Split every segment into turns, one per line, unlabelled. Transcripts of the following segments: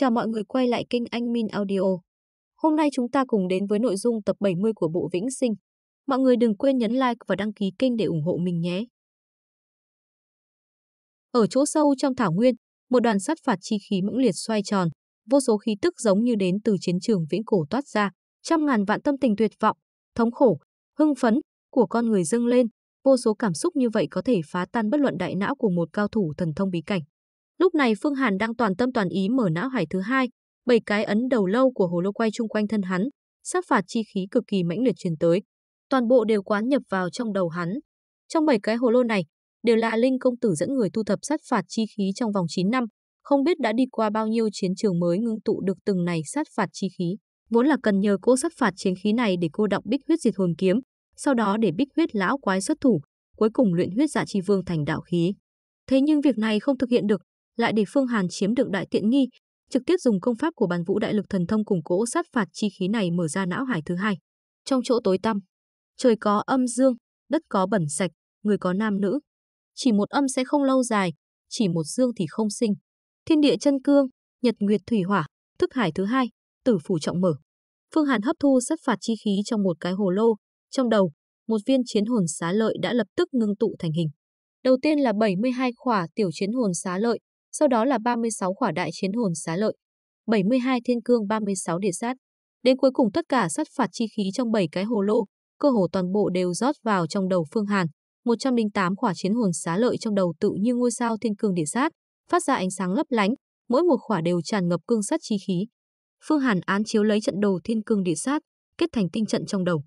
Chào mọi người quay lại kênh Anh Min Audio. Hôm nay chúng ta cùng đến với nội dung tập 70 của bộ Vĩnh Sinh. Mọi người đừng quên nhấn like và đăng ký kênh để ủng hộ mình nhé. Ở chỗ sâu trong thảo nguyên, một đoàn sát phạt chi khí mãnh liệt xoay tròn, vô số khí tức giống như đến từ chiến trường viễn cổ toát ra, trăm ngàn vạn tâm tình tuyệt vọng, thống khổ, hưng phấn của con người dâng lên, vô số cảm xúc như vậy có thể phá tan bất luận đại não của một cao thủ thần thông bí cảnh. Lúc này Phương Hàn đang toàn tâm toàn ý mở não hải thứ hai, bảy cái ấn đầu lâu của hồ lô quay chung quanh thân hắn, sát phạt chi khí cực kỳ mãnh liệt truyền tới. Toàn bộ đều quán nhập vào trong đầu hắn. Trong bảy cái hồ lô này, đều là Linh công tử dẫn người thu thập sát phạt chi khí trong vòng 9 năm, không biết đã đi qua bao nhiêu chiến trường mới ngưng tụ được từng này sát phạt chi khí. Vốn là cần nhờ cô sát phạt chiến khí này để cô động bích huyết diệt hồn kiếm, sau đó để bích huyết lão quái xuất thủ, cuối cùng luyện huyết dạ chi vương thành đạo khí. Thế nhưng việc này không thực hiện được, lại để Phương Hàn chiếm được đại tiện nghi, trực tiếp dùng công pháp của bản vũ đại lực thần thông củng cố sát phạt chi khí này mở ra não hải thứ hai. Trong chỗ tối tăm, trời có âm dương, đất có bẩn sạch, người có nam nữ. Chỉ một âm sẽ không lâu dài, chỉ một dương thì không sinh. Thiên địa chân cương, nhật nguyệt thủy hỏa, thức hải thứ hai, tử phủ trọng mở. Phương Hàn hấp thu sát phạt chi khí trong một cái hồ lô, trong đầu, một viên chiến hồn xá lợi đã lập tức ngưng tụ thành hình. Đầu tiên là 72 khỏa tiểu chiến hồn xá lợi, sau đó là 36 khỏa đại chiến hồn xá lợi, 72 thiên cương 36 địa sát. Đến cuối cùng tất cả sát phạt chi khí trong 7 cái hồ lô, cơ hồ toàn bộ đều rót vào trong đầu Phương Hàn, 108 khỏa chiến hồn xá lợi trong đầu tự như ngôi sao thiên cương địa sát, phát ra ánh sáng lấp lánh, mỗi một khỏa đều tràn ngập cương sát chi khí. Phương Hàn án chiếu lấy trận đầu thiên cương địa sát, kết thành tinh trận trong đầu.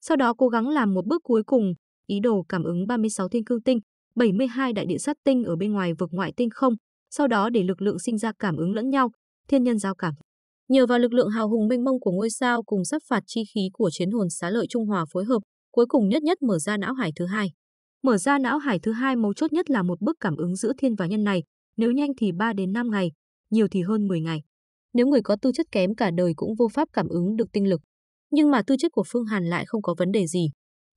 Sau đó cố gắng làm một bước cuối cùng, ý đồ cảm ứng 36 thiên cương tinh, 72 đại địa sát tinh ở bên ngoài vực ngoại tinh không, sau đó để lực lượng sinh ra cảm ứng lẫn nhau, thiên nhân giao cảm. Nhờ vào lực lượng hào hùng mênh mông của ngôi sao cùng sắp phạt chi khí của chiến hồn xá lợi trung hòa phối hợp, cuối cùng nhất nhất mở ra não hải thứ hai. Mở ra não hải thứ hai mấu chốt nhất là một bước cảm ứng giữa thiên và nhân này, nếu nhanh thì 3 đến 5 ngày, nhiều thì hơn 10 ngày. Nếu người có tư chất kém cả đời cũng vô pháp cảm ứng được tinh lực. Nhưng mà tư chất của Phương Hàn lại không có vấn đề gì.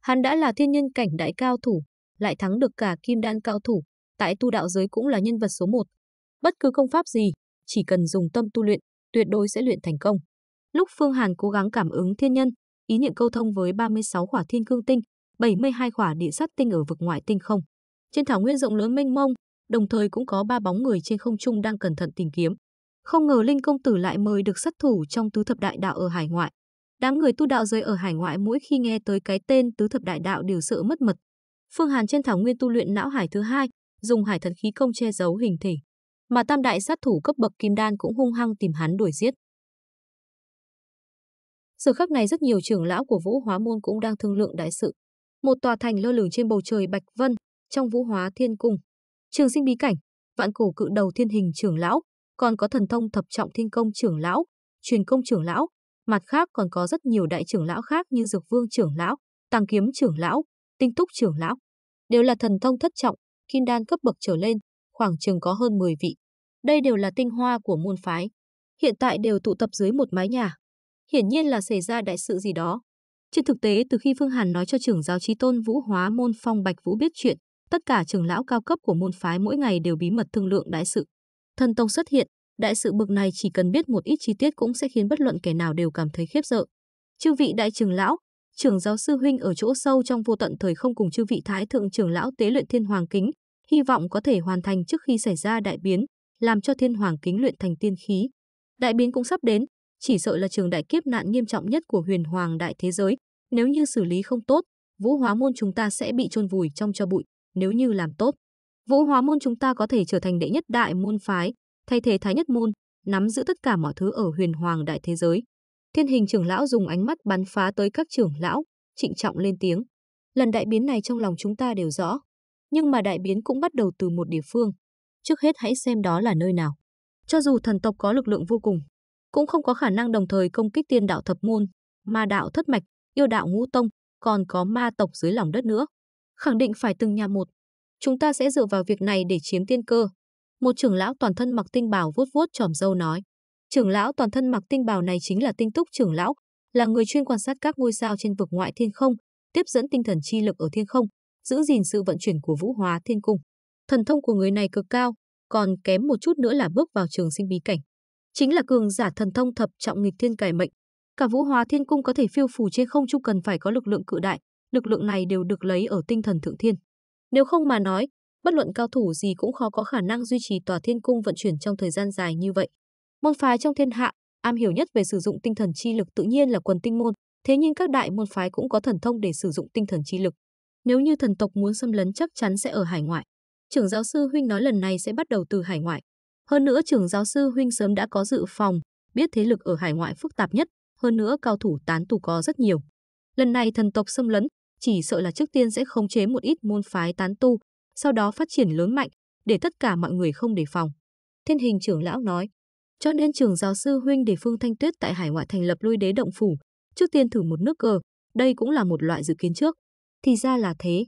Hắn đã là thiên nhân cảnh đại cao thủ, lại thắng được cả kim đan cao thủ, tại tu đạo giới cũng là nhân vật số 1, Bất cứ công pháp gì, chỉ cần dùng tâm tu luyện, tuyệt đối sẽ luyện thành công. Lúc Phương Hàn cố gắng cảm ứng thiên nhân, ý niệm câu thông với 36 khỏa thiên cương tinh, 72 khỏa địa sắt tinh ở vực ngoại tinh không. Trên thảo nguyên rộng lớn mênh mông, đồng thời cũng có ba bóng người trên không trung đang cẩn thận tìm kiếm. Không ngờ Linh công tử lại mời được sát thủ trong tứ thập đại đạo ở hải ngoại. Đám người tu đạo rơi ở hải ngoại mỗi khi nghe tới cái tên tứ thập đại đạo đều sợ mất mật. Phương Hàn trên thảo nguyên tu luyện não hải thứ hai, dùng hải thần khí công che giấu hình thể mà tam đại sát thủ cấp bậc kim đan cũng hung hăng tìm hắn đuổi giết. Giờ khắc này rất nhiều trưởng lão của Vũ Hóa Môn cũng đang thương lượng đại sự. Một tòa thành lơ lửng trên bầu trời Bạch Vân, trong Vũ Hóa Thiên Cung. Trường sinh bí cảnh, vạn cổ cự đầu thiên hình trưởng lão, còn có thần thông thập trọng thiên công trưởng lão, truyền công trưởng lão, mặt khác còn có rất nhiều đại trưởng lão khác như Dược Vương trưởng lão, Tàng Kiếm trưởng lão, Tinh Túc trưởng lão, đều là thần thông thất trọng, kim đan cấp bậc trở lên, khoảng chừng có hơn 10 vị. Đây đều là tinh hoa của môn phái. Hiện tại đều tụ tập dưới một mái nhà. Hiển nhiên là xảy ra đại sự gì đó. Trên thực tế, từ khi Phương Hàn nói cho trưởng giáo trí tôn Vũ Hóa môn phong Bạch Vũ biết chuyện, tất cả trưởng lão cao cấp của môn phái mỗi ngày đều bí mật thương lượng đại sự. Thần Tông xuất hiện, đại sự bực này chỉ cần biết một ít chi tiết cũng sẽ khiến bất luận kẻ nào đều cảm thấy khiếp sợ. Chư vị đại trưởng lão, trưởng giáo sư huynh ở chỗ sâu trong vô tận thời không cùng chư vị thái thượng trưởng lão tế luyện thiên hoàng kính, hy vọng có thể hoàn thành trước khi xảy ra đại biến, làm cho thiên hoàng kính luyện thành tiên khí. Đại biến cũng sắp đến, chỉ sợ là trường đại kiếp nạn nghiêm trọng nhất của huyền hoàng đại thế giới, nếu như xử lý không tốt, vũ hóa môn chúng ta sẽ bị chôn vùi trong cho bụi, nếu như làm tốt. Vũ hóa môn chúng ta có thể trở thành đệ nhất đại môn phái, thay thế thái nhất môn, nắm giữ tất cả mọi thứ ở huyền hoàng đại thế giới. Thiên hình trưởng lão dùng ánh mắt bắn phá tới các trưởng lão, trịnh trọng lên tiếng. Lần đại biến này trong lòng chúng ta đều rõ, nhưng mà đại biến cũng bắt đầu từ một địa phương. Trước hết hãy xem đó là nơi nào. Cho dù thần tộc có lực lượng vô cùng, cũng không có khả năng đồng thời công kích tiên đạo thập môn, ma đạo thất mạch, yêu đạo ngũ tông, còn có ma tộc dưới lòng đất nữa. Khẳng định phải từng nhà một. Chúng ta sẽ dựa vào việc này để chiếm tiên cơ. Một trưởng lão toàn thân mặc tinh bào vuốt vuốt tròm dâu nói. Trưởng lão toàn thân mặc tinh bào này chính là tinh túc trưởng lão, là người chuyên quan sát các ngôi sao trên vực ngoại thiên không, tiếp dẫn tinh thần chi lực ở thiên không, giữ gìn sự vận chuyển của Vũ Hóa Thiên Cung. Thần thông của người này cực cao, còn kém một chút nữa là bước vào trường sinh bí cảnh. Chính là cường giả thần thông thập trọng nghịch thiên cải mệnh. Cả Vũ Hóa Thiên Cung có thể phiêu phù trên không chung cần phải có lực lượng cự đại, lực lượng này đều được lấy ở tinh thần thượng thiên. Nếu không mà nói, bất luận cao thủ gì cũng khó có khả năng duy trì tòa thiên cung vận chuyển trong thời gian dài như vậy. Môn phái trong thiên hạ, am hiểu nhất về sử dụng tinh thần chi lực tự nhiên là quần tinh môn, thế nhưng các đại môn phái cũng có thần thông để sử dụng tinh thần chi lực. Nếu như thần tộc muốn xâm lấn chắc chắn sẽ ở hải ngoại. Trưởng giáo sư Huynh nói lần này sẽ bắt đầu từ hải ngoại. Hơn nữa trưởng giáo sư Huynh sớm đã có dự phòng, biết thế lực ở hải ngoại phức tạp nhất, hơn nữa cao thủ tán tù có rất nhiều. Lần này thần tộc xâm lấn, chỉ sợ là trước tiên sẽ khống chế một ít môn phái tán tu, sau đó phát triển lớn mạnh, để tất cả mọi người không đề phòng. Thiên hình trưởng lão nói, cho nên trưởng giáo sư huynh để Phương Thanh Tuyết tại Hải ngoại thành lập lôi đế động phủ, trước tiên thử một nước cờ, đây cũng là một loại dự kiến trước. Thì ra là thế.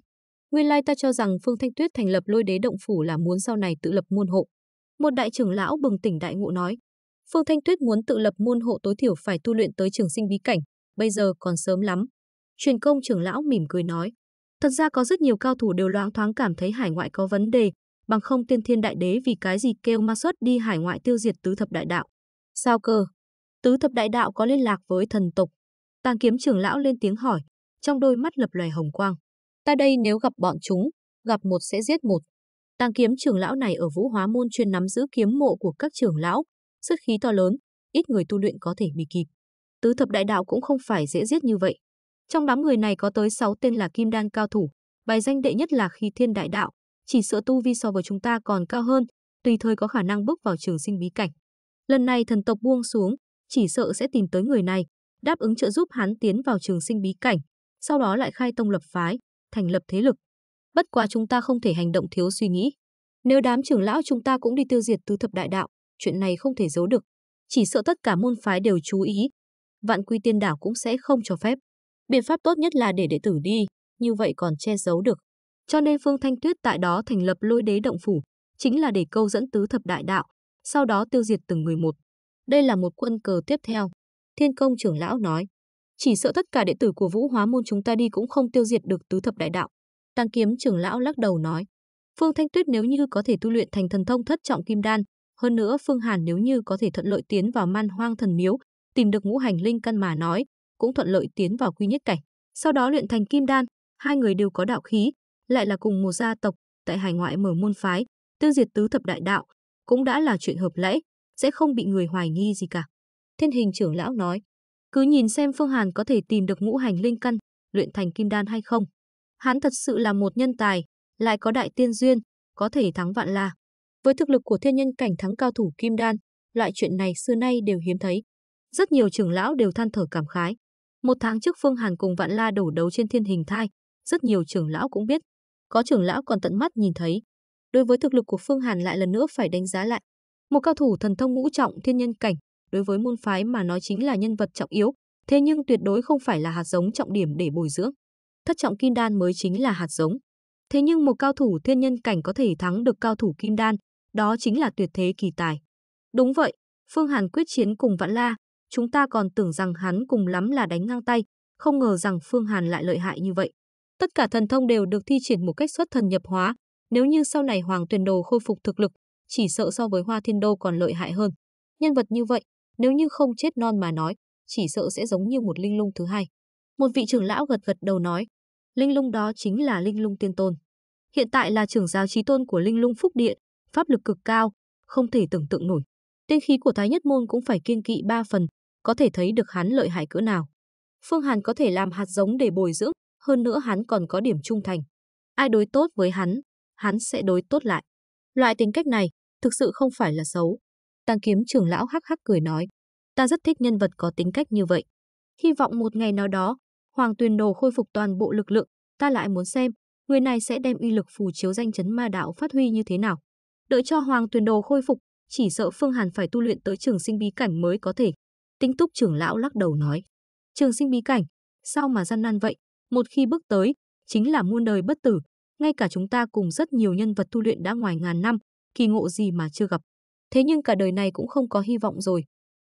Nguyên lai ta cho rằng Phương Thanh Tuyết thành lập lôi đế động phủ là muốn sau này tự lập môn hộ. Một đại trưởng lão bừng tỉnh đại ngộ nói. Phương Thanh Tuyết muốn tự lập môn hộ tối thiểu phải tu luyện tới trường sinh bí cảnh, bây giờ còn sớm lắm. Truyền công trưởng lão mỉm cười nói. Thật ra có rất nhiều cao thủ đều loáng thoáng cảm thấy hải ngoại có vấn đề, bằng không tiên thiên đại đế vì cái gì kêu ma xuất đi hải ngoại tiêu diệt tứ thập đại đạo. Sao cơ? Tứ thập đại đạo có liên lạc với thần tộc. Tàng kiếm trưởng lão lên tiếng hỏi trong đôi mắt lập loài hồng quang. Ta đây nếu gặp bọn chúng, gặp một sẽ giết một. Tàng kiếm trưởng lão này ở Vũ Hóa Môn chuyên nắm giữ kiếm mộ của các trưởng lão, sức khí to lớn, ít người tu luyện có thể bị kịp. Tứ thập đại đạo cũng không phải dễ giết như vậy. Trong đám người này có tới 6 tên là kim đan cao thủ, bài danh đệ nhất là khí thiên đại đạo, chỉ sợ tu vi so với chúng ta còn cao hơn, tùy thời có khả năng bước vào trường sinh bí cảnh. Lần này thần tộc buông xuống, chỉ sợ sẽ tìm tới người này, đáp ứng trợ giúp hắn tiến vào trường sinh bí cảnh, sau đó lại khai tông lập phái, thành lập thế lực. Bất quá chúng ta không thể hành động thiếu suy nghĩ. Nếu đám trưởng lão chúng ta cũng đi tiêu diệt tứ thập đại đạo, chuyện này không thể giấu được. Chỉ sợ tất cả môn phái đều chú ý. Vạn quy tiên đảo cũng sẽ không cho phép. Biện pháp tốt nhất là để đệ tử đi, như vậy còn che giấu được. Cho nên Phương Thanh Tuyết tại đó thành lập lôi đế động phủ, chính là để câu dẫn tứ thập đại đạo, sau đó tiêu diệt từng người một. Đây là một quân cờ tiếp theo. Thiên công trưởng lão nói chỉ sợ tất cả đệ tử của Vũ Hóa môn chúng ta đi cũng không tiêu diệt được tứ thập đại đạo. Tăng kiếm trưởng lão lắc đầu nói, Phương Thanh Tuyết nếu như có thể tu luyện thành thần thông thất trọng kim đan, hơn nữa Phương Hàn nếu như có thể thuận lợi tiến vào man hoang thần miếu, tìm được ngũ hành linh căn mà nói, cũng thuận lợi tiến vào quy nhất cảnh. Sau đó luyện thành kim đan, hai người đều có đạo khí, lại là cùng một gia tộc, tại hải ngoại mở môn phái, tiêu diệt tứ thập đại đạo, cũng đã là chuyện hợp lẽ, sẽ không bị người hoài nghi gì cả. Thiên hình trưởng lão nói, cứ nhìn xem Phương Hàn có thể tìm được ngũ hành linh căn, luyện thành kim đan hay không. Hắn thật sự là một nhân tài, lại có đại tiên duyên, có thể thắng vạn la. Với thực lực của thiên nhân cảnh thắng cao thủ kim đan, loại chuyện này xưa nay đều hiếm thấy. Rất nhiều trưởng lão đều than thở cảm khái. Một tháng trước Phương Hàn cùng Vạn La đổ đấu trên thiên hình thai, rất nhiều trưởng lão cũng biết. Có trưởng lão còn tận mắt nhìn thấy. Đối với thực lực của Phương Hàn lại lần nữa phải đánh giá lại. Một cao thủ thần thông ngũ trọng thiên nhân cảnh đối với môn phái mà nó chính là nhân vật trọng yếu, thế nhưng tuyệt đối không phải là hạt giống trọng điểm để bồi dưỡng. Thất trọng kim đan mới chính là hạt giống. Thế nhưng một cao thủ thiên nhân cảnh có thể thắng được cao thủ kim đan, đó chính là tuyệt thế kỳ tài. Đúng vậy, Phương Hàn quyết chiến cùng vạn La, chúng ta còn tưởng rằng hắn cùng lắm là đánh ngang tay, không ngờ rằng Phương Hàn lại lợi hại như vậy. Tất cả thần thông đều được thi triển một cách xuất thần nhập hóa, nếu như sau này Hoàng Tuyền Đồ khôi phục thực lực, chỉ sợ so với Hoa Thiên Đô còn lợi hại hơn. Nhân vật như vậy, nếu như không chết non mà nói, chỉ sợ sẽ giống như một linh lung thứ hai. Một vị trưởng lão gật gật đầu nói, linh lung đó chính là linh lung tiên tôn. Hiện tại là trưởng giáo trí tôn của linh lung phúc điện, pháp lực cực cao, không thể tưởng tượng nổi. Tiên khí của Thái Nhất Môn cũng phải kiên kỵ ba phần, có thể thấy được hắn lợi hại cỡ nào. Phương Hàn có thể làm hạt giống để bồi dưỡng, hơn nữa hắn còn có điểm trung thành. Ai đối tốt với hắn, hắn sẽ đối tốt lại. Loại tính cách này thực sự không phải là xấu. Tăng kiếm trưởng lão hắc hắc cười nói, ta rất thích nhân vật có tính cách như vậy. Hy vọng một ngày nào đó, Hoàng Tuyền Đồ khôi phục toàn bộ lực lượng, ta lại muốn xem, người này sẽ đem uy lực phù chiếu danh chấn ma đạo phát huy như thế nào. Đợi cho Hoàng Tuyền Đồ khôi phục, chỉ sợ Phương Hàn phải tu luyện tới trường sinh bí cảnh mới có thể. Tính túc trưởng lão lắc đầu nói, trường sinh bí cảnh, sao mà gian nan vậy, một khi bước tới, chính là muôn đời bất tử, ngay cả chúng ta cùng rất nhiều nhân vật tu luyện đã ngoài ngàn năm, kỳ ngộ gì mà chưa gặp thế nhưng cả đời này cũng không có hy vọng rồi.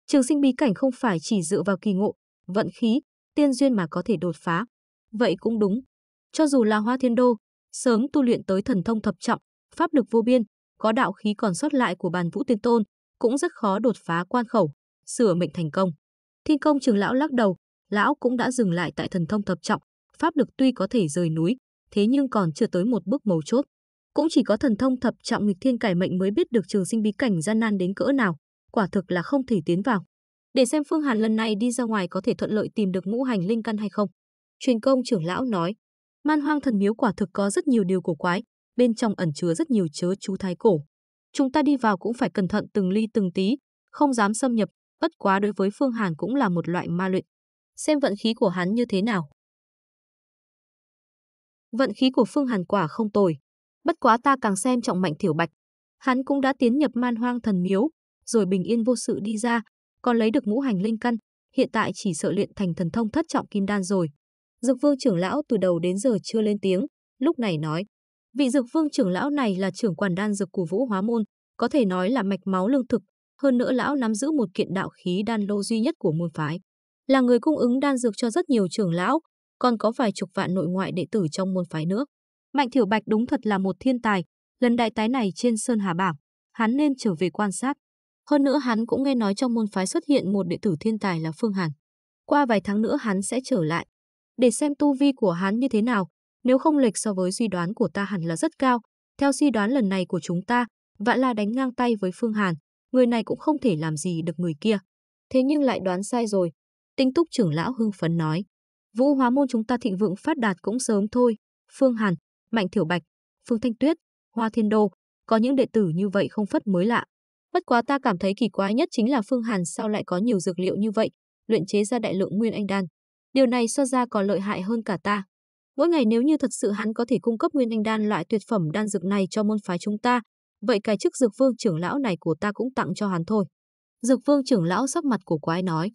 Trường sinh bí cảnh không phải chỉ dựa vào kỳ ngộ, vận khí, tiên duyên mà có thể đột phá. Vậy cũng đúng. Cho dù là Hoa Thiên Đô, sớm tu luyện tới thần thông thập trọng, pháp lực vô biên, có đạo khí còn sót lại của bàn Vũ Tiên Tôn, cũng rất khó đột phá quan khẩu, sửa mệnh thành công. Thiên công trường lão lắc đầu, lão cũng đã dừng lại tại thần thông thập trọng, pháp lực tuy có thể rời núi, thế nhưng còn chưa tới một bước mấu chốt. Cũng chỉ có thần thông thập trọng nghịch thiên cải mệnh mới biết được trường sinh bí cảnh gian nan đến cỡ nào, quả thực là không thể tiến vào. Để xem Phương Hàn lần này đi ra ngoài có thể thuận lợi tìm được ngũ hành linh căn hay không. Truyền công trưởng lão nói, man hoang thần miếu quả thực có rất nhiều điều cổ quái, bên trong ẩn chứa rất nhiều chớ chú thái cổ. Chúng ta đi vào cũng phải cẩn thận từng ly từng tí, không dám xâm nhập, bất quá đối với Phương Hàn cũng là một loại ma luyện. Xem vận khí của hắn như thế nào. Vận khí của Phương Hàn quả không tồi, Bất quá ta càng xem trọng Mạnh Thiểu Bạch. Hắn cũng đã tiến nhập man hoang thần miếu, rồi bình yên vô sự đi ra, còn lấy được ngũ hành linh căn, hiện tại chỉ sợ luyện thành thần thông thất trọng kim đan rồi. Dược Vương trưởng lão từ đầu đến giờ chưa lên tiếng, lúc này nói: "Vị Dược Vương trưởng lão này là trưởng quản đan dược của Vũ Hóa môn, có thể nói là mạch máu lương thực, hơn nữa lão nắm giữ một kiện đạo khí đan lô duy nhất của môn phái, là người cung ứng đan dược cho rất nhiều trưởng lão, còn có vài chục vạn nội ngoại đệ tử trong môn phái nữa." Mạnh Thiểu Bạch đúng thật là một thiên tài, lần đại tái này trên Sơn Hà Bảng, hắn nên trở về quan sát. Hơn nữa hắn cũng nghe nói trong môn phái xuất hiện một đệ tử thiên tài là Phương Hàn. Qua vài tháng nữa hắn sẽ trở lại, để xem tu vi của hắn như thế nào, nếu không lệch so với suy đoán của ta hẳn là rất cao. Theo suy đoán lần này của chúng ta, vạn là đánh ngang tay với Phương Hàn, người này cũng không thể làm gì được người kia. Thế nhưng lại đoán sai rồi, tinh túc trưởng lão hưng phấn nói. Vũ hóa môn chúng ta thịnh vượng phát đạt cũng sớm thôi, Phương Hàn, Mạnh Thiểu Bạch, Phương Thanh Tuyết, Hoa Thiên Đô, có những đệ tử như vậy không phất mới lạ. Bất quá ta cảm thấy kỳ quái nhất chính là Phương Hàn sao lại có nhiều dược liệu như vậy, luyện chế ra đại lượng nguyên anh đan. Điều này so ra còn lợi hại hơn cả ta. Mỗi ngày nếu như thật sự hắn có thể cung cấp nguyên anh đan loại tuyệt phẩm đan dược này cho môn phái chúng ta, vậy cái chức dược vương trưởng lão này của ta cũng tặng cho hắn thôi. Dược vương trưởng lão sắc mặt của quái nói,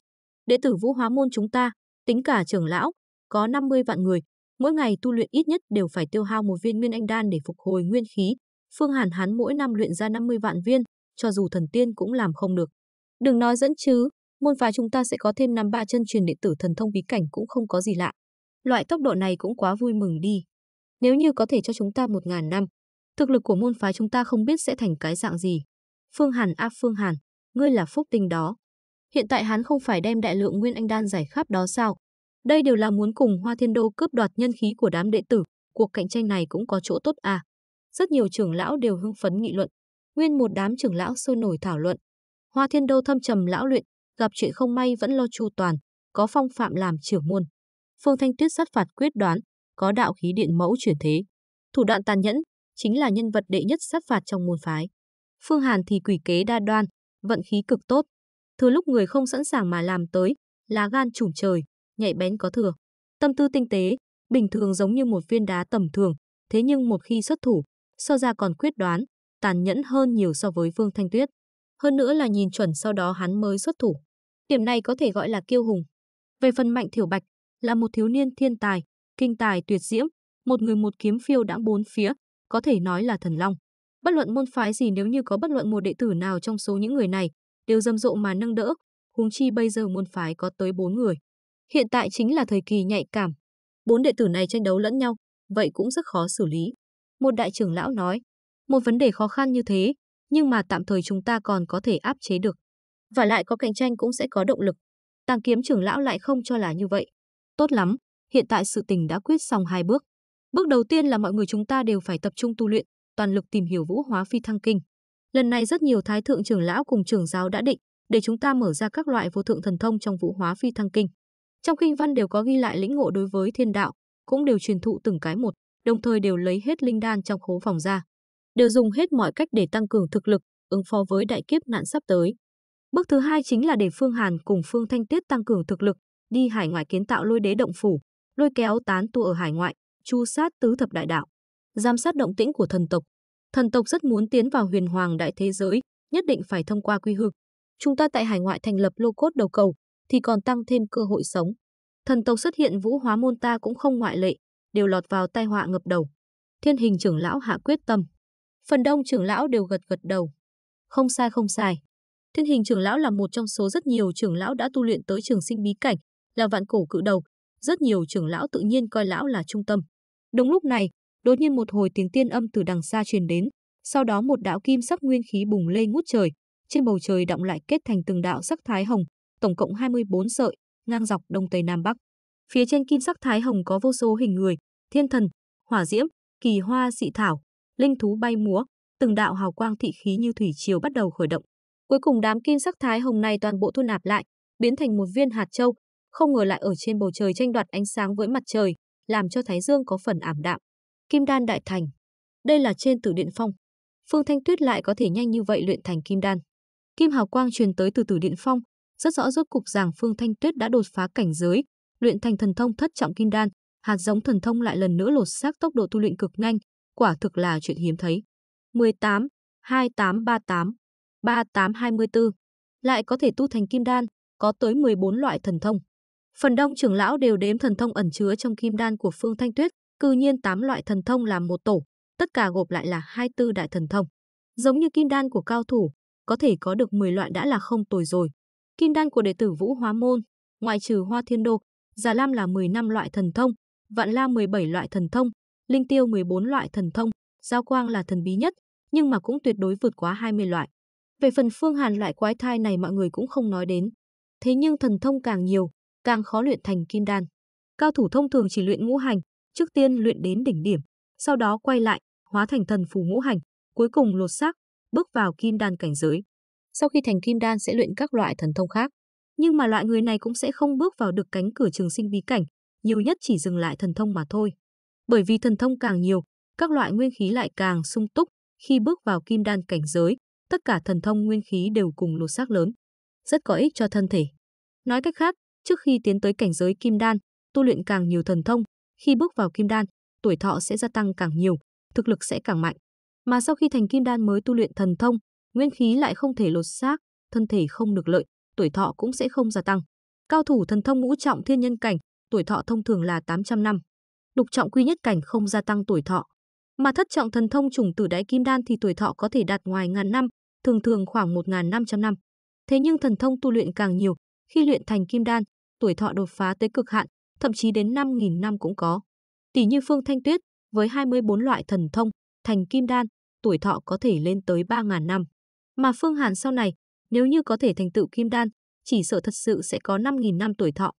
đệ tử vũ hóa môn chúng ta, tính cả trưởng lão, có 50 vạn người, Mỗi ngày tu luyện ít nhất đều phải tiêu hao một viên nguyên anh đan để phục hồi nguyên khí. Phương Hàn hắn mỗi năm luyện ra 50 vạn viên, cho dù thần tiên cũng làm không được. Đừng nói dẫn chứ, môn phái chúng ta sẽ có thêm năm ba chân truyền đệ tử thần thông bí cảnh cũng không có gì lạ. Loại tốc độ này cũng quá vui mừng đi. Nếu như có thể cho chúng ta một ngàn năm, thực lực của môn phái chúng ta không biết sẽ thành cái dạng gì. Phương Hàn a Phương Hàn, ngươi là phúc tinh đó. Hiện tại hắn không phải đem đại lượng nguyên anh đan giải khắp đó sao? Đây đều là muốn cùng Hoa Thiên Đô cướp đoạt nhân khí của đám đệ tử, cuộc cạnh tranh này cũng có chỗ tốt à. Rất nhiều trưởng lão đều hưng phấn nghị luận. Nguyên một đám trưởng lão sôi nổi thảo luận. Hoa Thiên Đô thâm trầm lão luyện, gặp chuyện không may vẫn lo chu toàn, có phong phạm làm trưởng môn. Phương Thanh Tuyết sát phạt quyết đoán, có đạo khí điện mẫu chuyển thế. Thủ đoạn tàn nhẫn, chính là nhân vật đệ nhất sát phạt trong môn phái. Phương Hàn thì quỷ kế đa đoan, vận khí cực tốt. Thừa lúc người không sẵn sàng mà làm tới, lá gan trùm trời, nhạy bén có thừa, tâm tư tinh tế, bình thường giống như một viên đá tầm thường, thế nhưng một khi xuất thủ, so ra còn quyết đoán, tàn nhẫn hơn nhiều so với Vương Thanh Tuyết. Hơn nữa là nhìn chuẩn sau đó hắn mới xuất thủ. Điểm này có thể gọi là kiêu hùng. Về phần Mạnh Thiểu Bạch, là một thiếu niên thiên tài, kinh tài tuyệt diễm, một người một kiếm phiêu đã bốn phía, có thể nói là thần long. Bất luận môn phái gì nếu như có bất luận một đệ tử nào trong số những người này, đều dâm rộ mà nâng đỡ, huống chi bây giờ môn phái có tới bốn người. Hiện tại chính là thời kỳ nhạy cảm. Bốn đệ tử này tranh đấu lẫn nhau, vậy cũng rất khó xử lý. Một đại trưởng lão nói, một vấn đề khó khăn như thế, nhưng mà tạm thời chúng ta còn có thể áp chế được. Và lại có cạnh tranh cũng sẽ có động lực. Tàng kiếm trưởng lão lại không cho là như vậy. Tốt lắm, hiện tại sự tình đã quyết xong hai bước. Bước đầu tiên là mọi người chúng ta đều phải tập trung tu luyện, toàn lực tìm hiểu vũ hóa phi thăng kinh. Lần này rất nhiều thái thượng trưởng lão cùng trưởng giáo đã định để chúng ta mở ra các loại vô thượng thần thông trong vũ hóa phi thăng kinh. Trong kinh văn đều có ghi lại lĩnh ngộ đối với thiên đạo, cũng đều truyền thụ từng cái một, đồng thời đều lấy hết linh đan trong khố phòng ra, đều dùng hết mọi cách để tăng cường thực lực, ứng phó với đại kiếp nạn sắp tới. Bước thứ hai chính là để Phương Hàn cùng Phương Thanh Tiết tăng cường thực lực, đi hải ngoại kiến tạo lôi đế động phủ, lôi kéo tán tu ở hải ngoại, chu sát tứ thập đại đạo, giám sát động tĩnh của thần tộc. Thần tộc rất muốn tiến vào huyền hoàng đại thế giới, nhất định phải thông qua quy hực. Chúng ta tại hải ngoại thành lập lô cốt đầu cầu, thì còn tăng thêm cơ hội sống. Thần tộc xuất hiện vũ hóa môn ta cũng không ngoại lệ, đều lọt vào tai họa ngập đầu. Thiên hình trưởng lão hạ quyết tâm. Phần đông trưởng lão đều gật gật đầu. Không sai không sai. Thiên hình trưởng lão là một trong số rất nhiều trưởng lão đã tu luyện tới trường sinh bí cảnh, là vạn cổ cự đầu. Rất nhiều trưởng lão tự nhiên coi lão là trung tâm. Đúng lúc này, đột nhiên một hồi tiếng tiên âm từ đằng xa truyền đến, sau đó một đạo kim sắc nguyên khí bùng lên ngút trời, trên bầu trời động lại kết thành từng đạo sắc thái hồng, tổng cộng 24 sợi, ngang dọc đông tây nam bắc. Phía trên kim sắc thái hồng có vô số hình người, thiên thần, hỏa diễm, kỳ hoa dị thảo, linh thú bay múa, từng đạo hào quang thị khí như thủy triều bắt đầu khởi động. Cuối cùng đám kim sắc thái hồng này toàn bộ thu nạp lại, biến thành một viên hạt châu, không ngờ lại ở trên bầu trời tranh đoạt ánh sáng với mặt trời, làm cho thái dương có phần ảm đạm. Kim đan đại thành. Đây là trên Tử Điện Phong. Phương Thanh Tuyết lại có thể nhanh như vậy luyện thành kim đan. Kim hào quang truyền tới từ Tử Điện Phong, rất rõ rốt cục rằng Phương Thanh Tuyết đã đột phá cảnh giới, luyện thành thần thông thất trọng kim đan, hạt giống thần thông lại lần nữa lột xác tốc độ tu luyện cực nhanh, quả thực là chuyện hiếm thấy. 18, 2838, 3824, lại có thể tu thành kim đan, có tới 14 loại thần thông. Phần đông trưởng lão đều đếm thần thông ẩn chứa trong kim đan của Phương Thanh Tuyết, cư nhiên 8 loại thần thông làm một tổ, tất cả gộp lại là 24 đại thần thông. Giống như kim đan của cao thủ, có thể có được 10 loại đã là không tồi rồi. Kim đan của đệ tử Vũ Hóa Môn, ngoại trừ Hoa Thiên Đô, Già Lam là năm loại thần thông, Vạn La 17 loại thần thông, Linh Tiêu 14 loại thần thông, Giao Quang là thần bí nhất, nhưng mà cũng tuyệt đối vượt quá 20 loại. Về phần Phương Hàn loại quái thai này mọi người cũng không nói đến. Thế nhưng thần thông càng nhiều, càng khó luyện thành kim đan. Cao thủ thông thường chỉ luyện ngũ hành, trước tiên luyện đến đỉnh điểm, sau đó quay lại, hóa thành thần phù ngũ hành, cuối cùng lột xác, bước vào kim đan cảnh giới sau khi thành kim đan sẽ luyện các loại thần thông khác. Nhưng mà loại người này cũng sẽ không bước vào được cánh cửa trường sinh bí cảnh, nhiều nhất chỉ dừng lại thần thông mà thôi. Bởi vì thần thông càng nhiều, các loại nguyên khí lại càng sung túc, khi bước vào kim đan cảnh giới, tất cả thần thông nguyên khí đều cùng lột xác lớn, rất có ích cho thân thể. Nói cách khác, trước khi tiến tới cảnh giới kim đan, tu luyện càng nhiều thần thông, khi bước vào kim đan, tuổi thọ sẽ gia tăng càng nhiều, thực lực sẽ càng mạnh. Mà sau khi thành kim đan mới tu luyện thần thông, nguyên khí lại không thể lột xác, thân thể không được lợi, tuổi thọ cũng sẽ không gia tăng. Cao thủ thần thông ngũ trọng thiên nhân cảnh, tuổi thọ thông thường là 800 năm. Lục trọng quy nhất cảnh không gia tăng tuổi thọ, mà thất trọng thần thông trùng tử đáy kim đan thì tuổi thọ có thể đạt ngoài ngàn năm, thường thường khoảng 1.500 năm. Thế nhưng thần thông tu luyện càng nhiều, khi luyện thành kim đan, tuổi thọ đột phá tới cực hạn, thậm chí đến 5.000 năm cũng có. Tỷ như Phương Thanh Tuyết, với 24 loại thần thông, thành kim đan, tuổi thọ có thể lên tới 3.000 năm. Mà Phương Hàn sau này, nếu như có thể thành tựu kim đan, chỉ sợ thật sự sẽ có 5.000 năm tuổi thọ.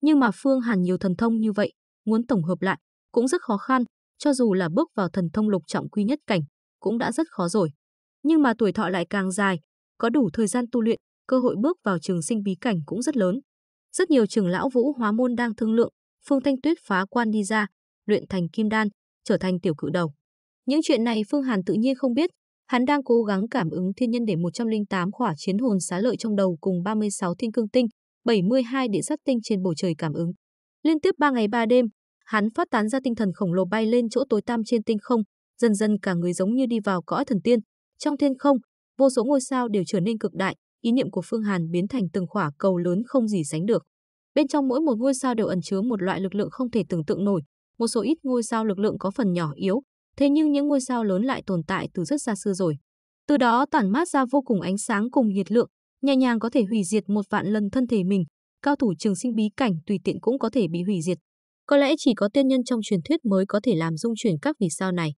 Nhưng mà Phương Hàn nhiều thần thông như vậy, muốn tổng hợp lại, cũng rất khó khăn, cho dù là bước vào thần thông lục trọng quy nhất cảnh, cũng đã rất khó rồi. Nhưng mà tuổi thọ lại càng dài, có đủ thời gian tu luyện, cơ hội bước vào trường sinh bí cảnh cũng rất lớn. Rất nhiều trưởng lão vũ hóa môn đang thương lượng, Phương Thanh Tuyết phá quan đi ra, luyện thành kim đan, trở thành tiểu cự đầu. Những chuyện này Phương Hàn tự nhiên không biết, Hắn đang cố gắng cảm ứng thiên nhân để 108 khỏa chiến hồn xá lợi trong đầu cùng 36 thiên cương tinh, 72 địa sát tinh trên bầu trời cảm ứng. Liên tiếp 3 ngày 3 đêm, hắn phát tán ra tinh thần khổng lồ bay lên chỗ tối tam trên tinh không, dần dần cả người giống như đi vào cõi thần tiên. Trong thiên không, vô số ngôi sao đều trở nên cực đại, ý niệm của Phương Hàn biến thành từng khỏa cầu lớn không gì sánh được. Bên trong mỗi một ngôi sao đều ẩn chứa một loại lực lượng không thể tưởng tượng nổi, một số ít ngôi sao lực lượng có phần nhỏ yếu, Thế nhưng những ngôi sao lớn lại tồn tại từ rất xa xưa rồi. Từ đó tản mát ra vô cùng ánh sáng cùng nhiệt lượng, nhẹ nhàng có thể hủy diệt một vạn lần thân thể mình, cao thủ trường sinh bí cảnh tùy tiện cũng có thể bị hủy diệt. Có lẽ chỉ có tiên nhân trong truyền thuyết mới có thể làm dung chuyển các vì sao này.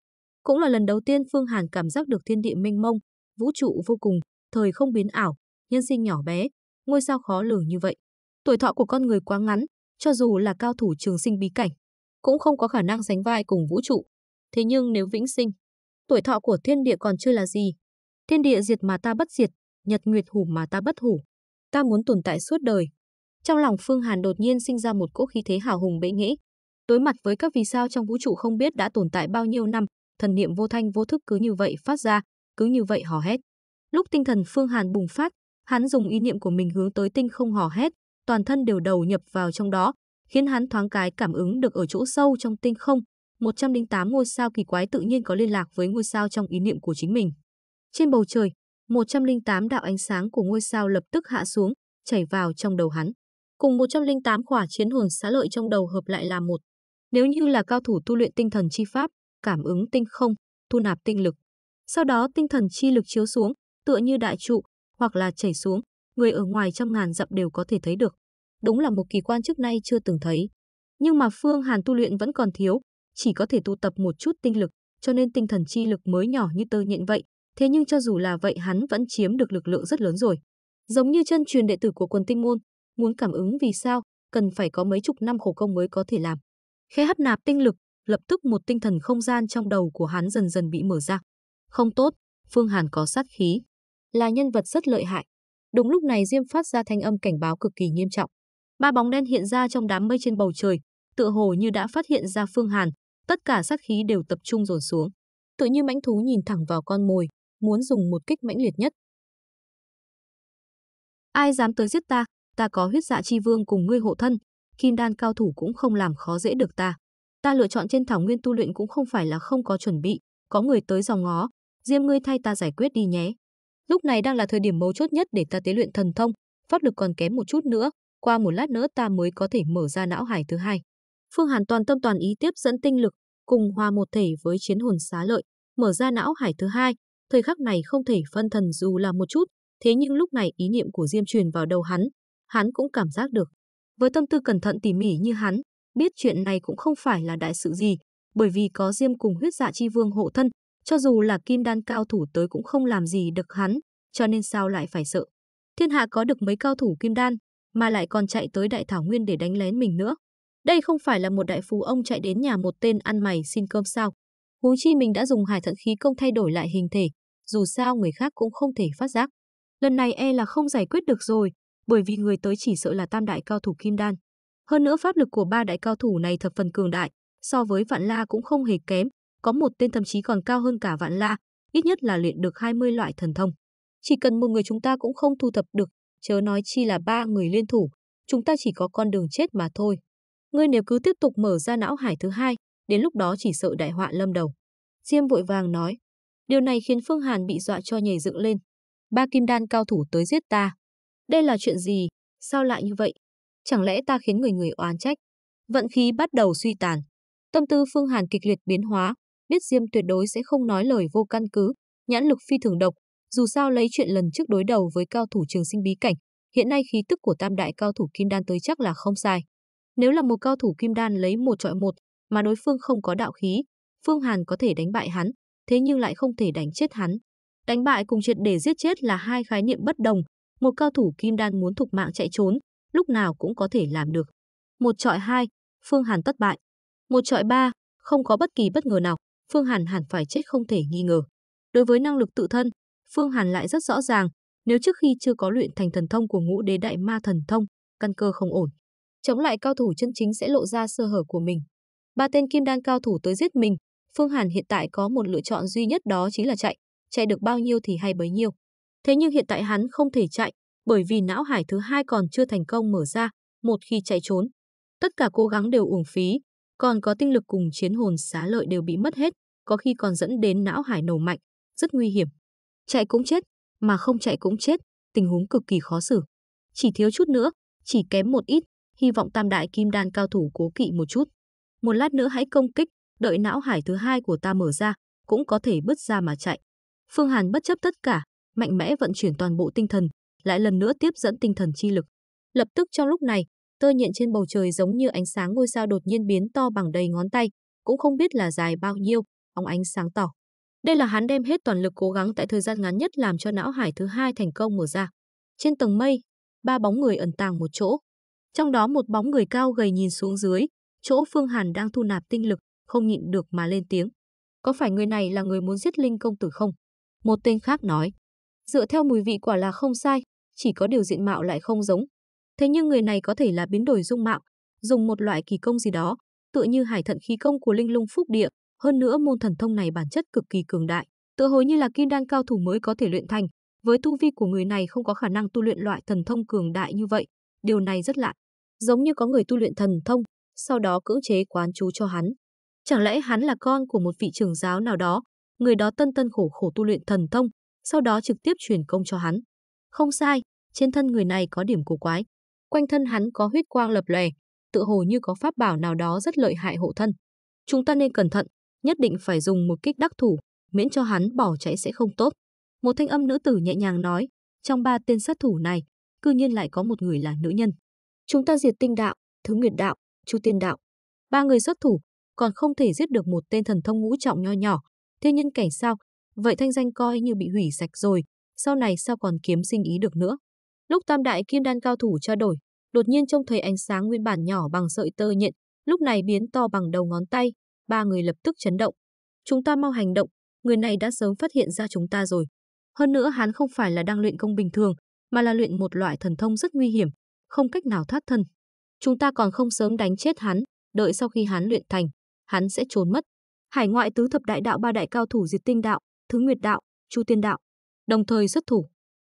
Cũng là lần đầu tiên Phương Hàn cảm giác được thiên địa mênh mông, vũ trụ vô cùng, thời không biến ảo, nhân sinh nhỏ bé, ngôi sao khó lường như vậy. Tuổi thọ của con người quá ngắn, cho dù là cao thủ trường sinh bí cảnh, cũng không có khả năng sánh vai cùng vũ trụ. Thế nhưng nếu vĩnh sinh, tuổi thọ của thiên địa còn chưa là gì. Thiên địa diệt mà ta bất diệt, nhật nguyệt hủ mà ta bất hủ. Ta muốn tồn tại suốt đời. Trong lòng Phương Hàn đột nhiên sinh ra một cỗ khí thế hào hùng bệ nghễ. Đối mặt với các vì sao trong vũ trụ không biết đã tồn tại bao nhiêu năm, thần niệm vô thanh vô thức cứ như vậy phát ra, cứ như vậy hò hét. Lúc tinh thần Phương Hàn bùng phát, hắn dùng ý niệm của mình hướng tới tinh không hò hét, toàn thân đều đầu nhập vào trong đó, khiến hắn thoáng cái cảm ứng được ở chỗ sâu trong tinh không 108 ngôi sao kỳ quái tự nhiên có liên lạc với ngôi sao trong ý niệm của chính mình. Trên bầu trời, 108 đạo ánh sáng của ngôi sao lập tức hạ xuống, chảy vào trong đầu hắn. Cùng 108 khỏa chiến hồn xá lợi trong đầu hợp lại là một. Nếu như là cao thủ tu luyện tinh thần chi pháp, cảm ứng tinh không, thu nạp tinh lực. Sau đó tinh thần chi lực chiếu xuống, tựa như đại trụ, hoặc là chảy xuống, người ở ngoài trong ngàn dặm đều có thể thấy được. Đúng là một kỳ quan trước nay chưa từng thấy. Nhưng mà Phương Hàn tu luyện vẫn còn thiếu, chỉ có thể tu tập một chút tinh lực, cho nên tinh thần chi lực mới nhỏ như tơ nhện vậy, thế nhưng cho dù là vậy hắn vẫn chiếm được lực lượng rất lớn rồi. Giống như chân truyền đệ tử của quần tinh môn, muốn cảm ứng vì sao, cần phải có mấy chục năm khổ công mới có thể làm. Khẽ hấp nạp tinh lực, lập tức một tinh thần không gian trong đầu của hắn dần dần bị mở ra. Không tốt, Phương Hàn có sát khí, là nhân vật rất lợi hại. Đúng lúc này Diêm phát ra thanh âm cảnh báo cực kỳ nghiêm trọng. Ba bóng đen hiện ra trong đám mây trên bầu trời, tựa hồ như đã phát hiện ra Phương Hàn, tất cả sát khí đều tập trung dồn xuống. Tự như mãnh thú nhìn thẳng vào con mồi, muốn dùng một kích mãnh liệt nhất. Ai dám tới giết ta, ta có huyết dạ chi vương cùng ngươi hộ thân, kim đan cao thủ cũng không làm khó dễ được ta. Ta lựa chọn trên thảo nguyên tu luyện cũng không phải là không có chuẩn bị, có người tới dòng ngó, diêm ngươi thay ta giải quyết đi nhé. Lúc này đang là thời điểm mấu chốt nhất để ta tế luyện thần thông, pháp lực còn kém một chút nữa, qua một lát nữa ta mới có thể mở ra não hải thứ hai. Phương Hàn toàn tâm toàn ý tiếp dẫn tinh lực, cùng hòa một thể với chiến hồn xá lợi, mở ra não hải thứ hai, thời khắc này không thể phân thần dù là một chút, thế nhưng lúc này ý niệm của Diêm truyền vào đầu hắn, hắn cũng cảm giác được. Với tâm tư cẩn thận tỉ mỉ như hắn, biết chuyện này cũng không phải là đại sự gì, bởi vì có Diêm cùng huyết dạ chi vương hộ thân, cho dù là kim đan cao thủ tới cũng không làm gì được hắn, cho nên sao lại phải sợ. Thiên hạ có được mấy cao thủ kim đan, mà lại còn chạy tới đại thảo nguyên để đánh lén mình nữa, đây không phải là một đại phú ông chạy đến nhà một tên ăn mày xin cơm sao. Huống chi mình đã dùng hải thận khí công thay đổi lại hình thể, dù sao người khác cũng không thể phát giác. Lần này e là không giải quyết được rồi, bởi vì người tới chỉ sợ là tam đại cao thủ kim đan. Hơn nữa pháp lực của ba đại cao thủ này thập phần cường đại, so với vạn la cũng không hề kém, có một tên thậm chí còn cao hơn cả vạn la, ít nhất là luyện được 20 loại thần thông. Chỉ cần một người chúng ta cũng không thu thập được, chớ nói chi là ba người liên thủ, chúng ta chỉ có con đường chết mà thôi. Ngươi nếu cứ tiếp tục mở ra não hải thứ hai, đến lúc đó chỉ sợ đại họa lâm đầu. Diêm vội vàng nói. Điều này khiến Phương Hàn bị dọa cho nhảy dựng lên. Ba kim đan cao thủ tới giết ta. Đây là chuyện gì? Sao lại như vậy? Chẳng lẽ ta khiến người người oán trách? Vận khí bắt đầu suy tàn. Tâm tư Phương Hàn kịch liệt biến hóa, biết Diêm tuyệt đối sẽ không nói lời vô căn cứ, nhãn lực phi thường độc, dù sao lấy chuyện lần trước đối đầu với cao thủ trường sinh bí cảnh, hiện nay khí tức của tam đại cao thủ kim đan tới chắc là không sai. Nếu là một cao thủ kim đan lấy một trọi một mà đối phương không có đạo khí, Phương Hàn có thể đánh bại hắn, thế nhưng lại không thể đánh chết hắn. Đánh bại cùng triệt để giết chết là hai khái niệm bất đồng, một cao thủ kim đan muốn thục mạng chạy trốn, lúc nào cũng có thể làm được. Một trọi hai, Phương Hàn tất bại. Một trọi ba, không có bất kỳ bất ngờ nào, Phương Hàn hẳn phải chết không thể nghi ngờ. Đối với năng lực tự thân, Phương Hàn lại rất rõ ràng, nếu trước khi chưa có luyện thành thần thông của ngũ đế đại ma thần thông, căn cơ không ổn. Chống lại cao thủ chân chính sẽ lộ ra sơ hở của mình. Ba tên kim đan cao thủ tới giết mình, Phương Hàn hiện tại có một lựa chọn duy nhất đó chính là chạy, chạy được bao nhiêu thì hay bấy nhiêu. Thế nhưng hiện tại hắn không thể chạy, bởi vì não hải thứ hai còn chưa thành công mở ra, một khi chạy trốn. Tất cả cố gắng đều uổng phí, còn có tinh lực cùng chiến hồn xá lợi đều bị mất hết, có khi còn dẫn đến não hải nổ mạnh, rất nguy hiểm. Chạy cũng chết, mà không chạy cũng chết, tình huống cực kỳ khó xử. Chỉ thiếu chút nữa, chỉ kém một ít, hy vọng tam đại kim đan cao thủ cố kỵ một chút. Một lát nữa hãy công kích, đợi não hải thứ hai của ta mở ra, cũng có thể bứt ra mà chạy. Phương Hàn bất chấp tất cả, mạnh mẽ vận chuyển toàn bộ tinh thần, lại lần nữa tiếp dẫn tinh thần chi lực. Lập tức trong lúc này, tơ nhện trên bầu trời giống như ánh sáng ngôi sao đột nhiên biến to bằng đầy ngón tay, cũng không biết là dài bao nhiêu, ông ánh sáng tỏ. Đây là hắn đem hết toàn lực cố gắng tại thời gian ngắn nhất làm cho não hải thứ hai thành công mở ra. Trên tầng mây, ba bóng người ẩn tàng một chỗ, trong đó một bóng người cao gầy nhìn xuống dưới, chỗ Phương Hàn đang thu nạp tinh lực, không nhịn được mà lên tiếng. Có phải người này là người muốn giết Linh công tử không? Một tên khác nói. Dựa theo mùi vị quả là không sai, chỉ có điều diện mạo lại không giống. Thế nhưng người này có thể là biến đổi dung mạo, dùng một loại kỳ công gì đó, tựa như hải thận khí công của Linh Lung Phúc Địa, hơn nữa môn thần thông này bản chất cực kỳ cường đại, tựa hồ như là kim đan cao thủ mới có thể luyện thành, với tu vi của người này không có khả năng tu luyện loại thần thông cường đại như vậy, Điều này rất lạ, giống như có người tu luyện thần thông, sau đó cưỡng chế quán chú cho hắn. Chẳng lẽ hắn là con của một vị trưởng giáo nào đó, người đó tân tân khổ khổ tu luyện thần thông, sau đó trực tiếp truyền công cho hắn. Không sai, trên thân người này có điểm cổ quái. Quanh thân hắn có huyết quang lập lòe, tựa hồ như có pháp bảo nào đó rất lợi hại hộ thân. Chúng ta nên cẩn thận, nhất định phải dùng một kích đắc thủ, miễn cho hắn bỏ chạy sẽ không tốt. Một thanh âm nữ tử nhẹ nhàng nói, trong ba tên sát thủ này, cư nhiên lại có một người là nữ nhân. Chúng ta diệt tinh đạo, thứ nguyệt đạo, chu tiên đạo. Ba người xuất thủ, còn không thể giết được một tên thần thông ngũ trọng nho nhỏ. Thế nhân cảnh sao? Vậy thanh danh coi như bị hủy sạch rồi, sau này sao còn kiếm sinh ý được nữa. Lúc tam đại kim đan cao thủ trao đổi, đột nhiên trông thấy ánh sáng nguyên bản nhỏ bằng sợi tơ nhện, lúc này biến to bằng đầu ngón tay, ba người lập tức chấn động. Chúng ta mau hành động, người này đã sớm phát hiện ra chúng ta rồi. Hơn nữa hắn không phải là đang luyện công bình thường, mà là luyện một loại thần thông rất nguy hiểm, không cách nào thoát thân. Chúng ta còn không sớm đánh chết hắn, đợi sau khi hắn luyện thành, hắn sẽ trốn mất. Hải ngoại tứ thập đại đạo ba đại cao thủ diệt tinh đạo, thứ nguyệt đạo, chu tiên đạo, đồng thời xuất thủ.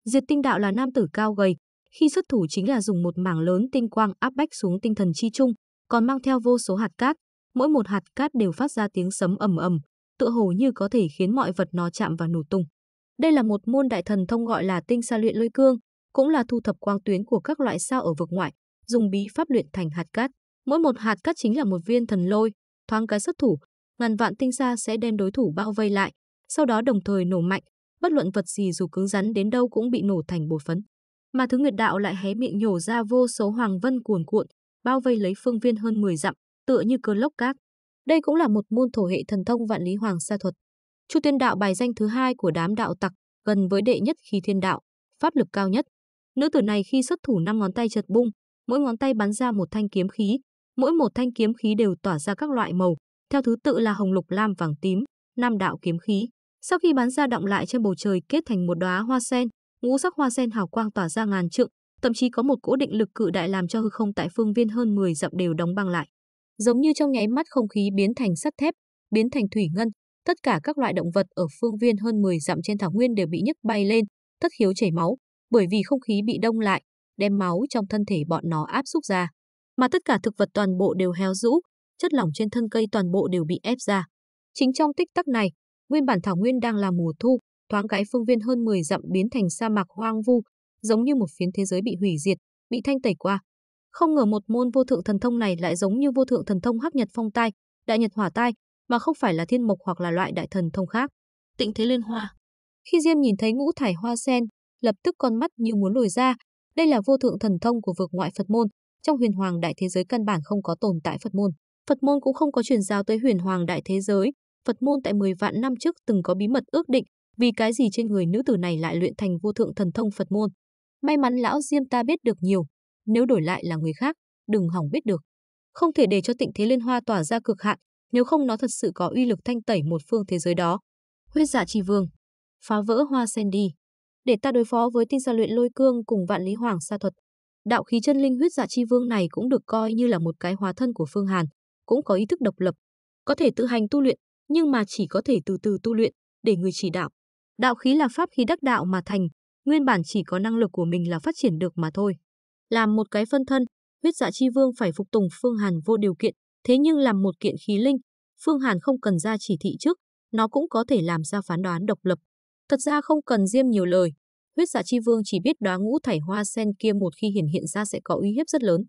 Diệt tinh đạo là nam tử cao gầy, khi xuất thủ chính là dùng một mảng lớn tinh quang áp bách xuống tinh thần chi trung, còn mang theo vô số hạt cát, mỗi một hạt cát đều phát ra tiếng sấm ầm ầm, tựa hồ như có thể khiến mọi vật nó chạm vào nổ tung. Đây là một môn đại thần thông gọi là tinh sa luyện lôi cương, cũng là thu thập quang tuyến của các loại sao ở vực ngoại, dùng bí pháp luyện thành hạt cát. Mỗi một hạt cát chính là một viên thần lôi, thoáng cái xuất thủ, ngàn vạn tinh sa sẽ đem đối thủ bao vây lại, sau đó đồng thời nổ mạnh, bất luận vật gì dù cứng rắn đến đâu cũng bị nổ thành bột phấn. Mà thứ nguyệt đạo lại hé miệng nhổ ra vô số hoàng vân cuồn cuộn, bao vây lấy phương viên hơn 10 dặm, tựa như cơn lốc cát. Đây cũng là một môn thổ hệ thần thông vạn lý hoàng sa thuật. Chu Tiên Đạo bài danh thứ hai của đám đạo tặc, gần với đệ nhất khi thiên đạo, pháp lực cao nhất. Nữ tử này khi xuất thủ năm ngón tay chật bung, mỗi ngón tay bắn ra một thanh kiếm khí, mỗi một thanh kiếm khí đều tỏa ra các loại màu, theo thứ tự là hồng lục lam vàng tím, nam đạo kiếm khí. Sau khi bắn ra động lại trên bầu trời kết thành một đóa hoa sen, ngũ sắc hoa sen hào quang tỏa ra ngàn trượng, thậm chí có một cỗ định lực cự đại làm cho hư không tại phương viên hơn 10 dặm đều đóng băng lại. Giống như trong nháy mắt không khí biến thành sắt thép, biến thành thủy ngân, Tất cả các loại động vật ở phương viên hơn 10 dặm trên thảo nguyên đều bị nhức bay lên, thất khiếu chảy máu, bởi vì không khí bị đông lại, đem máu trong thân thể bọn nó áp xúc ra. Mà tất cả thực vật toàn bộ đều héo rũ, chất lỏng trên thân cây toàn bộ đều bị ép ra. Chính trong tích tắc này, nguyên bản thảo nguyên đang là mùa thu, thoáng cái phương viên hơn 10 dặm biến thành sa mạc hoang vu, giống như một phiến thế giới bị hủy diệt, bị thanh tẩy qua. Không ngờ một môn vô thượng thần thông này lại giống như vô thượng thần thông hắc nhật phong tai, đại nhật hỏa tai, mà không phải là thiên mộc hoặc là loại đại thần thông khác. Tịnh thế liên hoa. Khi Diêm nhìn thấy ngũ thải hoa sen, lập tức con mắt như muốn lồi ra, đây là vô thượng thần thông của vực ngoại Phật môn, trong huyền hoàng đại thế giới căn bản không có tồn tại Phật môn. Phật môn cũng không có truyền giao tới huyền hoàng đại thế giới, Phật môn tại 10 vạn năm trước từng có bí mật ước định, vì cái gì trên người nữ tử này lại luyện thành vô thượng thần thông Phật môn. May mắn lão Diêm ta biết được nhiều, nếu đổi lại là người khác, đừng hỏng biết được. Không thể để cho tịnh thế liên hoa tỏa ra cực hạn, nếu không nó thật sự có uy lực thanh tẩy một phương thế giới đó. Huyết giả dạ chi vương, phá vỡ hoa sen đi, để ta đối phó với tinh gia luyện lôi cương cùng vạn lý hoàng sa thuật. Đạo khí chân linh huyết giả dạ chi vương này cũng được coi như là một cái hóa thân của Phương Hàn, cũng có ý thức độc lập, có thể tự hành tu luyện, nhưng mà chỉ có thể từ từ tu luyện để người chỉ đạo. Đạo khí là pháp khí đắc đạo mà thành, nguyên bản chỉ có năng lực của mình là phát triển được mà thôi. Làm một cái phân thân, huyết dạ chi vương phải phục tùng Phương Hàn vô điều kiện, Thế nhưng làm một kiện khí linh, Phương Hàn không cần ra chỉ thị trước, nó cũng có thể làm ra phán đoán độc lập. Thật ra không cần Diêm nhiều lời, huyết giả chi vương chỉ biết đóa ngũ thải hoa sen kia một khi hiển hiện ra sẽ có uy hiếp rất lớn.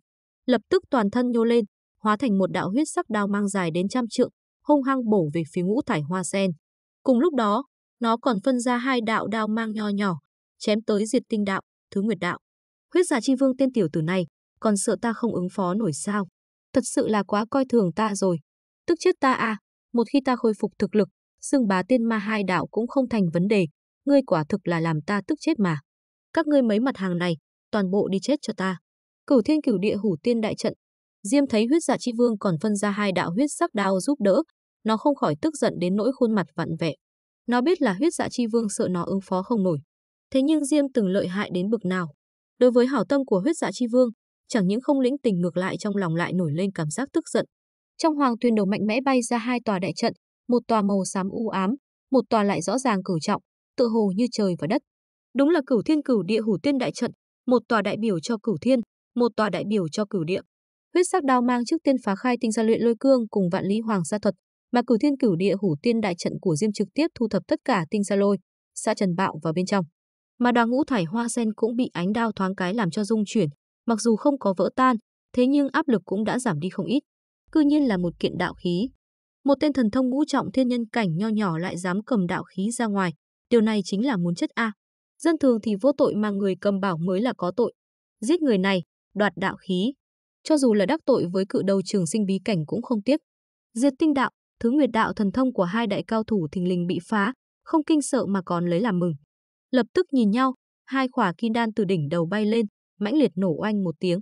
Lập tức toàn thân nhô lên, hóa thành một đạo huyết sắc đao mang dài đến trăm trượng, hung hăng bổ về phía ngũ thải hoa sen. Cùng lúc đó, nó còn phân ra hai đạo đao mang nho nhỏ, chém tới diệt tinh đạo, thứ nguyệt đạo. Huyết giả chi vương tên tiểu tử này, còn sợ ta không ứng phó nổi sao? thật sự là quá coi thường ta rồi. Tức chết ta à, một khi ta khôi phục thực lực, xương bá tiên ma hai đạo cũng không thành vấn đề, ngươi quả thực là làm ta tức chết mà. Các ngươi mấy mặt hàng này, toàn bộ đi chết cho ta. Cửu thiên cửu địa hủ tiên đại trận. Diêm thấy huyết dạ chi vương còn phân ra hai đạo huyết sắc đao giúp đỡ, nó không khỏi tức giận đến nỗi khuôn mặt vặn vẹo. Nó biết là huyết dạ chi vương sợ nó ứng phó không nổi. Thế nhưng Diêm từng lợi hại đến bực nào. Đối với hảo tâm của huyết dạ chi vương, chẳng những không lĩnh tình ngược lại trong lòng lại nổi lên cảm giác tức giận. Trong hoàng tuyền đầu mạnh mẽ bay ra hai tòa đại trận, một tòa màu xám u ám, một tòa lại rõ ràng cửu trọng, tựa hồ như trời và đất. Đúng là cửu thiên cửu địa hủ tiên đại trận, một tòa đại biểu cho cửu thiên, một tòa đại biểu cho cửu địa. Huyết sắc đao mang trước tiên phá khai tinh gia luyện lôi cương cùng vạn lý hoàng gia thuật, mà cửu thiên cửu địa hủ tiên đại trận của Diêm trực tiếp thu thập tất cả tinh gia lôi, xã Trần Bạo vào bên trong. Mà đoàn ngũ thải hoa sen cũng bị ánh đao thoáng cái làm cho rung chuyển, mặc dù không có vỡ tan, thế nhưng áp lực cũng đã giảm đi không ít. Cư nhiên là một kiện đạo khí. Một tên thần thông ngũ trọng thiên nhân cảnh nho nhỏ lại dám cầm đạo khí ra ngoài, điều này chính là muốn chất a. Dân thường thì vô tội mà người cầm bảo mới là có tội. Giết người này, đoạt đạo khí, cho dù là đắc tội với cự đầu trường sinh bí cảnh cũng không tiếc. Diệt tinh đạo, thứ nguyệt đạo thần thông của hai đại cao thủ thình lình bị phá, không kinh sợ mà còn lấy làm mừng. Lập tức nhìn nhau, hai khỏa kim đan từ đỉnh đầu bay lên, mãnh liệt nổ oanh một tiếng.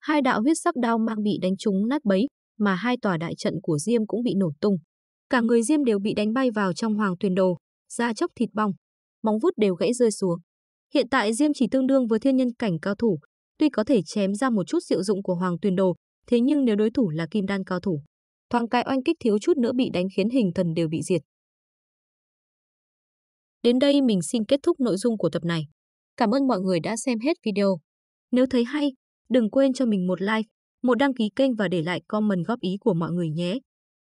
Hai đạo huyết sắc đao mang bị đánh trúng nát bấy, mà hai tòa đại trận của Diêm cũng bị nổ tung. Cả người Diêm đều bị đánh bay vào trong hoàng tuyền đồ, da chóc thịt bong, móng vuốt đều gãy rơi xuống. Hiện tại Diêm chỉ tương đương với thiên nhân cảnh cao thủ, tuy có thể chém ra một chút diệu dụng của hoàng tuyền đồ, thế nhưng nếu đối thủ là kim đan cao thủ, thoáng cái oanh kích thiếu chút nữa bị đánh khiến hình thần đều bị diệt. Đến đây mình xin kết thúc nội dung của tập này. Cảm ơn mọi người đã xem hết video. Nếu thấy hay, đừng quên cho mình một like, một đăng ký kênh và để lại comment góp ý của mọi người nhé.